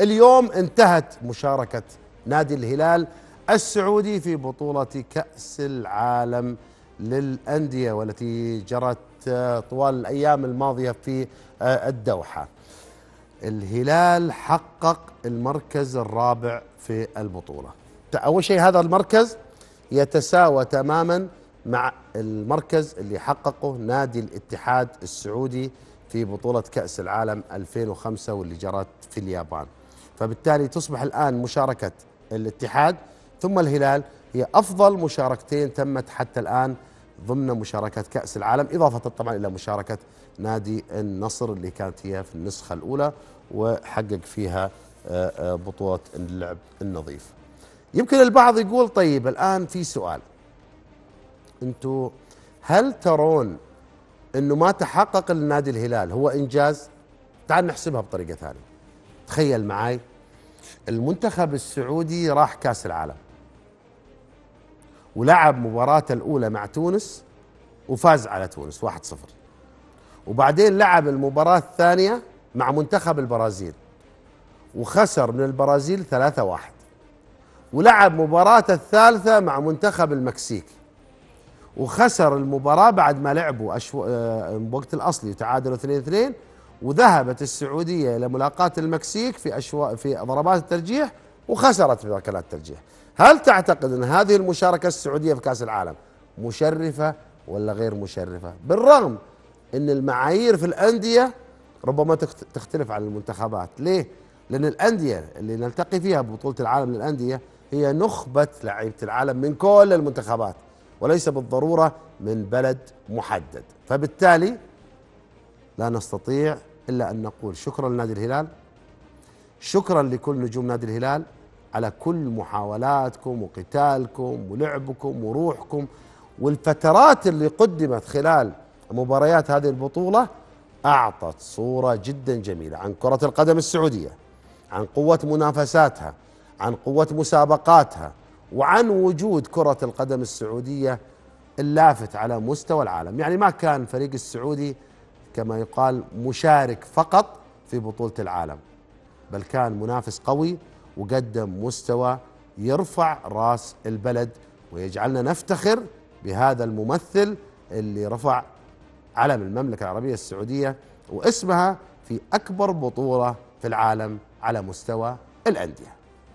اليوم انتهت مشاركة نادي الهلال السعودي في بطولة كأس العالم للأندية والتي جرت طوال الأيام الماضية في آه، الدوحة الهلال حقق المركز الرابع في البطولة أول شيء هذا المركز يتساوى تماما مع المركز اللي حققه نادي الاتحاد السعودي في بطولة كأس العالم 2005 واللي جرت في اليابان فبالتالي تصبح الآن مشاركة الاتحاد ثم الهلال هي أفضل مشاركتين تمت حتى الآن ضمن مشاركة كأس العالم إضافة طبعا إلى مشاركة نادي النصر اللي كانت هي في النسخة الأولى وحقق فيها آه، آه، بطولة اللعب النظيف يمكن البعض يقول طيب الآن في سؤال أنتوا هل ترون أنه ما تحقق لنادي الهلال هو إنجاز تعال نحسبها بطريقة ثانية تخيل معاي المنتخب السعودي راح كاس العالم ولعب مباراته الأولى مع تونس وفاز على تونس 1-0 وبعدين لعب المباراة الثانية مع منتخب البرازيل وخسر من البرازيل 3-1 ولعب مباراته الثالثة مع منتخب المكسيك وخسر المباراة بعد ما لعبوا أشو... آه، وقت الأصلي وتعادلوا 2-2 وذهبت السعودية إلى ملاقاة المكسيك في أشواء في ضربات الترجيح وخسرت في ركلات الترجيح هل تعتقد أن هذه المشاركة السعودية في كأس العالم مشرفة ولا غير مشرفة بالرغم أن المعايير في الأندية ربما تختلف عن المنتخبات ليه؟ لأن الأندية اللي نلتقي فيها ببطولة العالم للأندية هي نخبة لعيبة العالم من كل المنتخبات وليس بالضرورة من بلد محدد فبالتالي لا نستطيع إلا أن نقول شكرا لنادي الهلال شكرا لكل نجوم نادي الهلال على كل محاولاتكم وقتالكم ولعبكم وروحكم والفترات اللي قدمت خلال مباريات هذه البطولة أعطت صورة جدا جميلة عن كرة القدم السعودية عن قوة منافساتها عن قوة مسابقاتها وعن وجود كرة القدم السعودية اللافت على مستوى العالم يعني ما كان فريق السعودي كما يقال مشارك فقط في بطولة العالم بل كان منافس قوي وقدم مستوى يرفع راس البلد ويجعلنا نفتخر بهذا الممثل اللي رفع علم المملكة العربية السعودية واسمها في أكبر بطولة في العالم على مستوى الأندية